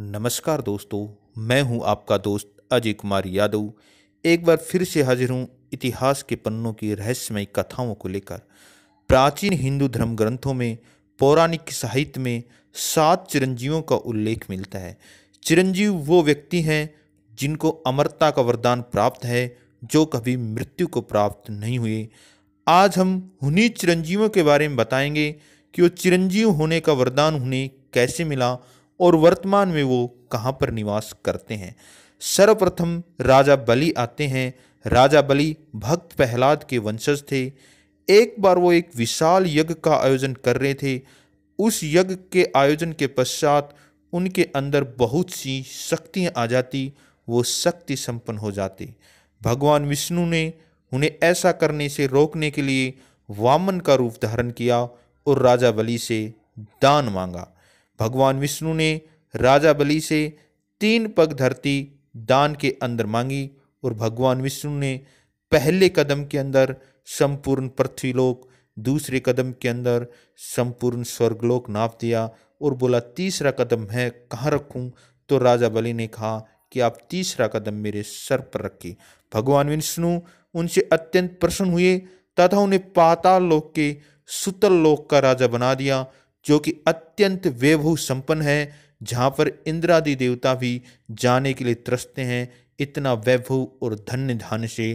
नमस्कार दोस्तों मैं हूं आपका दोस्त अजय कुमार यादव एक बार फिर से हाजिर हूं इतिहास के पन्नों की रहस्यमय कथाओं को लेकर प्राचीन हिंदू धर्म ग्रंथों में पौराणिक साहित्य में सात चिरंजीवों का उल्लेख मिलता है चिरंजीव वो व्यक्ति हैं जिनको अमरता का वरदान प्राप्त है जो कभी मृत्यु को प्राप्त नहीं हुए आज हम उन्हीं चिरंजीवों के बारे में बताएंगे कि वो चिरंजीव होने का वरदान उन्हें कैसे मिला और वर्तमान में वो कहाँ पर निवास करते हैं सर्वप्रथम राजा बलि आते हैं राजा बलि भक्त प्रहलाद के वंशज थे एक बार वो एक विशाल यज्ञ का आयोजन कर रहे थे उस यज्ञ के आयोजन के पश्चात उनके अंदर बहुत सी शक्तियाँ आ जाती वो शक्ति संपन्न हो जाते भगवान विष्णु ने उन्हें ऐसा करने से रोकने के लिए वामन का रूप धारण किया और राजा बलि से दान मांगा भगवान विष्णु ने राजा बलि से तीन पग धरती दान के अंदर मांगी और भगवान विष्णु ने पहले कदम के अंदर संपूर्ण पृथ्वीलोक दूसरे कदम के अंदर संपूर्ण स्वर्गलोक नाप दिया और बोला तीसरा कदम है कहाँ रखूँ तो राजा बलि ने कहा कि आप तीसरा कदम मेरे सर पर रखें भगवान विष्णु उनसे अत्यंत प्रसन्न हुए तथा उन्हें पाताल लोक के सुतल लोक का राजा बना दिया जो कि अत्यंत वैभव संपन्न है जहाँ पर इंद्रादि देवता भी जाने के लिए त्रस्ते हैं इतना वैभव और धन्य धान से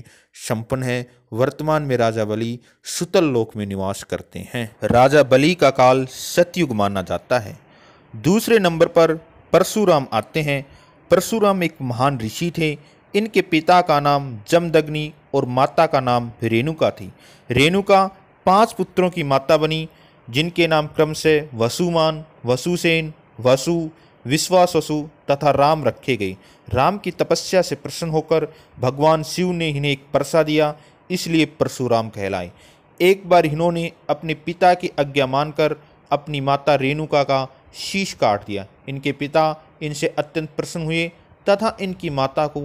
संपन्न है वर्तमान में राजा बलि सुतल लोक में निवास करते हैं राजा बलि का काल सतयुग माना जाता है दूसरे नंबर पर परशुराम आते हैं परशुराम एक महान ऋषि थे इनके पिता का नाम जमदग्नि और माता का नाम रेणुका थी रेणुका पांच पुत्रों की माता बनी जिनके नाम क्रम से वसुमान वसुसेन वसु विश्वास वसु तथा राम रखे गए राम की तपस्या से प्रसन्न होकर भगवान शिव ने इन्हें एक परसा दिया इसलिए परशुराम कहलाए एक बार इन्होंने अपने पिता की आज्ञा मानकर अपनी माता रेणुका का शीश काट दिया इनके पिता इनसे अत्यंत प्रसन्न हुए तथा इनकी माता को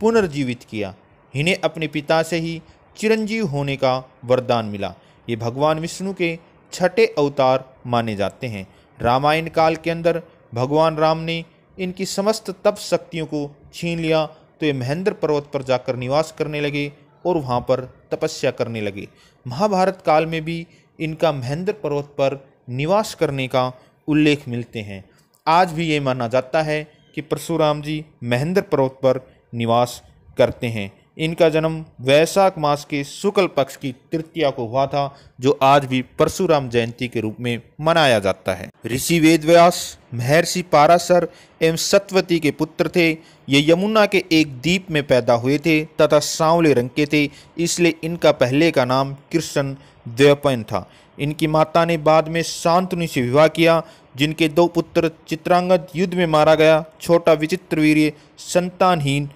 पुनर्जीवित किया इन्हें अपने पिता से ही चिरंजीव होने का वरदान मिला ये भगवान विष्णु के छठे अवतार माने जाते हैं रामायण काल के अंदर भगवान राम ने इनकी समस्त तप शक्तियों को छीन लिया तो ये महेंद्र पर्वत पर जाकर निवास करने लगे और वहाँ पर तपस्या करने लगे महाभारत काल में भी इनका महेंद्र पर्वत पर निवास करने का उल्लेख मिलते हैं आज भी ये माना जाता है कि परशुराम जी महेंद्र पर्वत पर निवास करते हैं इनका जन्म वैशाख मास के शुक्ल पक्ष की तृतीया को हुआ था जो आज भी परशुराम जयंती के रूप में मनाया जाता है ऋषि वेदव्यास महर्षि पारासर एवं सत्वती के पुत्र थे ये यमुना के एक द्वीप में पैदा हुए थे तथा सांवले रंग के थे इसलिए इनका पहले का नाम कृष्ण द्वैपयन था इनकी माता ने बाद में शांतनु से विवाह किया जिनके दो पुत्र चित्रांगद युद्ध में मारा गया छोटा विचित्र वीर्य संतानहीन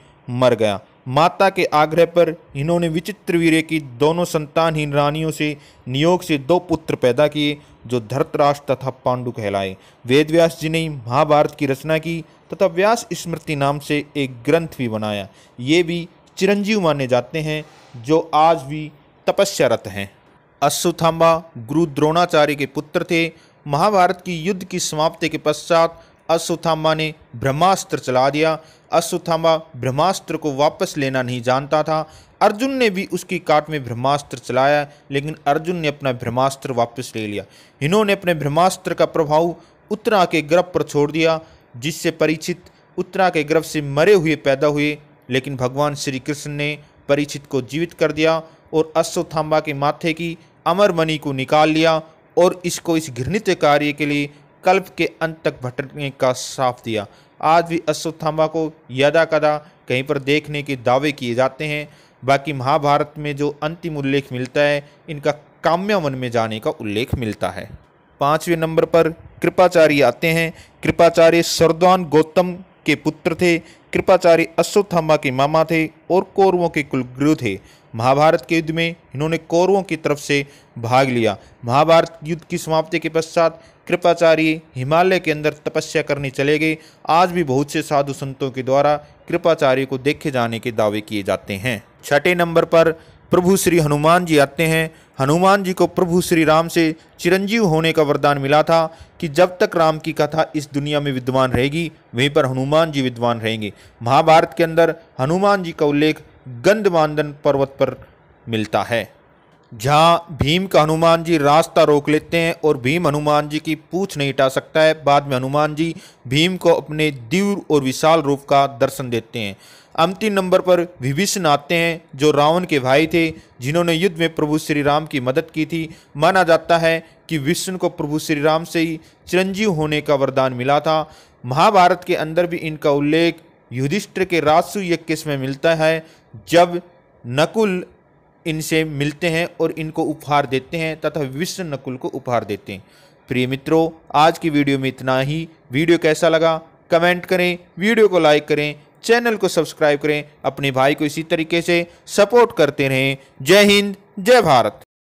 मर गया माता के आग्रह पर इन्होंने विचित्र वीर्य की दोनों संतानहीन रानियों से नियोग से दो पुत्र पैदा किए जो धरतराष्ट्र तथा पांडु कहलाए वेदव्यास जी ने महाभारत की रचना की तथा व्यास स्मृति नाम से एक ग्रंथ भी बनाया ये भी चिरंजीव माने जाते हैं जो आज भी तपस्यारत हैं अश्वथाम्बा गुरु द्रोणाचार्य के पुत्र थे महाभारत की युद्ध की समाप्ति के पश्चात अश्वत्थामा ने ब्रह्मास्त्र चला दिया अश्वत्थामा ब्रह्मास्त्र को वापस लेना नहीं जानता था अर्जुन ने भी उसकी काट में ब्रह्मास्त्र चलाया लेकिन अर्जुन ने अपना ब्रह्मास्त्र वापस ले लिया इन्होंने अपने ब्रह्मास्त्र का प्रभाव उत्तरा के गर्भ पर छोड़ दिया जिससे परिचित उत्तरा के गर्भ से मरे हुए पैदा हुए लेकिन भगवान श्री कृष्ण ने परिचित को जीवित कर दिया और अश्वत्थामा के माथे की अमरमणि को निकाल लिया और इसको इस घृणित कार्य के लिए कल्प के अंत तक भटकने का साफ दिया आज भी अश्वत्थामा को यदा कदा कहीं पर देखने के दावे किए जाते हैं बाकी महाभारत में जो अंतिम उल्लेख मिलता है इनका काम्या में जाने का उल्लेख मिलता है पाँचवें नंबर पर कृपाचार्य आते हैं कृपाचार्य सरदान गौतम के पुत्र थे कृपाचार्य अश्वत्थामा के मामा थे और कौरवों के कुलगुरु थे महाभारत के युद्ध में इन्होंने कौरवों की तरफ से भाग लिया महाभारत युद्ध की समाप्ति के पश्चात कृपाचार्य हिमालय के अंदर तपस्या करने चले गए आज भी बहुत से साधु संतों के द्वारा कृपाचार्य को देखे जाने के दावे किए जाते हैं छठे नंबर पर प्रभु श्री हनुमान जी आते हैं हनुमान जी को प्रभु श्री राम से चिरंजीव होने का वरदान मिला था कि जब तक राम की कथा इस दुनिया में विद्वान रहेगी वहीं पर हनुमान जी विद्वान रहेंगे महाभारत के अंदर हनुमान जी का उल्लेख गंधमांदन पर्वत पर मिलता है जहाँ भीम का हनुमान जी रास्ता रोक लेते हैं और भीम हनुमान जी की पूछ नहीं हटा सकता है बाद में हनुमान जी भीम को अपने दिव्य और विशाल रूप का दर्शन देते हैं अंतिम नंबर पर विभीषण आते हैं जो रावण के भाई थे जिन्होंने युद्ध में प्रभु श्री राम की मदद की थी माना जाता है कि विष्णु को प्रभु श्री राम से ही चिरंजीव होने का वरदान मिला था महाभारत के अंदर भी इनका उल्लेख युधिष्ठ के राजसु यज्ञ में मिलता है जब नकुल इनसे मिलते हैं और इनको उपहार देते हैं तथा विश्व नकुल को उपहार देते हैं प्रिय मित्रों आज की वीडियो में इतना ही वीडियो कैसा लगा कमेंट करें वीडियो को लाइक करें चैनल को सब्सक्राइब करें अपने भाई को इसी तरीके से सपोर्ट करते रहें जय हिंद जय भारत